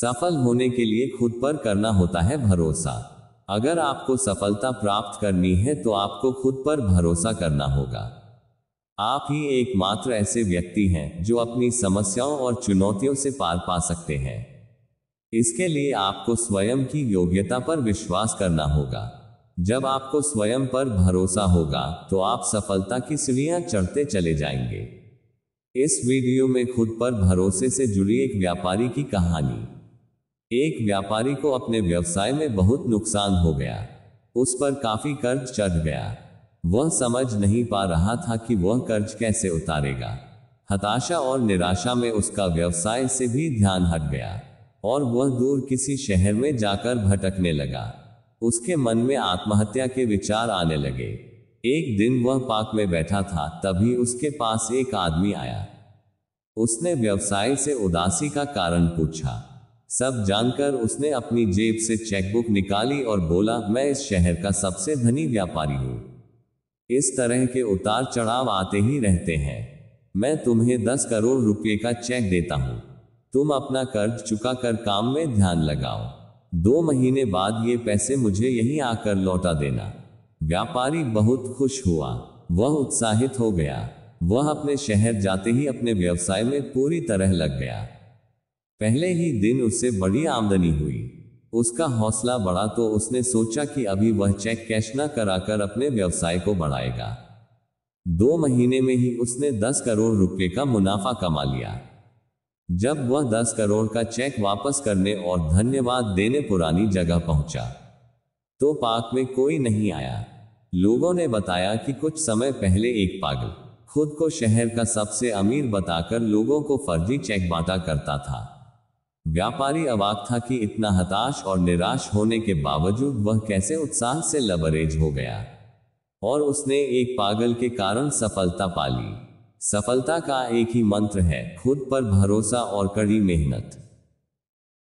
सफल होने के लिए खुद पर करना होता है भरोसा अगर आपको सफलता प्राप्त करनी है तो आपको खुद पर भरोसा करना होगा आप ही एकमात्र ऐसे व्यक्ति हैं जो अपनी समस्याओं और चुनौतियों से पार पा सकते हैं इसके लिए आपको स्वयं की योग्यता पर विश्वास करना होगा जब आपको स्वयं पर भरोसा होगा तो आप सफलता की सीढ़ियां चढ़ते चले जाएंगे इस वीडियो में खुद पर भरोसे से जुड़ी एक व्यापारी की कहानी एक व्यापारी को अपने व्यवसाय में बहुत नुकसान हो गया उस पर काफी कर्ज चढ़ गया वह समझ नहीं पा रहा था कि वह कर्ज कैसे उतारेगा हताशा और निराशा में उसका व्यवसाय से भी ध्यान हट गया और वह दूर किसी शहर में जाकर भटकने लगा उसके मन में आत्महत्या के विचार आने लगे एक दिन वह पार्क में बैठा था तभी उसके पास एक आदमी आया उसने व्यवसाय से उदासी का कारण पूछा सब जानकर उसने अपनी जेब से चेकबुक निकाली और बोला मैं इस शहर का सबसे धनी व्यापारी हूँ इस तरह के उतार चढ़ाव आते ही रहते हैं मैं तुम्हें दस करोड़ रुपए का चेक देता हूँ तुम अपना कर्ज चुका कर काम में ध्यान लगाओ दो महीने बाद ये पैसे मुझे यहीं आकर लौटा देना व्यापारी बहुत खुश हुआ वह उत्साहित हो गया वह अपने शहर जाते ही अपने व्यवसाय में पूरी तरह लग गया पहले ही दिन उससे बड़ी आमदनी हुई उसका हौसला बढ़ा तो उसने सोचा कि अभी वह चेक कैश न कराकर अपने व्यवसाय को बढ़ाएगा दो महीने में ही उसने दस करोड़ रुपए का मुनाफा कमा लिया जब वह दस करोड़ का चेक वापस करने और धन्यवाद देने पुरानी जगह पहुंचा तो पार्क में कोई नहीं आया लोगों ने बताया कि कुछ समय पहले एक पागल खुद को शहर का सबसे अमीर बताकर लोगों को फर्जी चेक बांटा करता था व्यापारी अवाक था कि इतना हताश और निराश होने के बावजूद वह कैसे उत्साह से लबरेज हो गया और उसने एक पागल के कारण सफलता पाली सफलता का एक ही मंत्र है खुद पर भरोसा और कड़ी मेहनत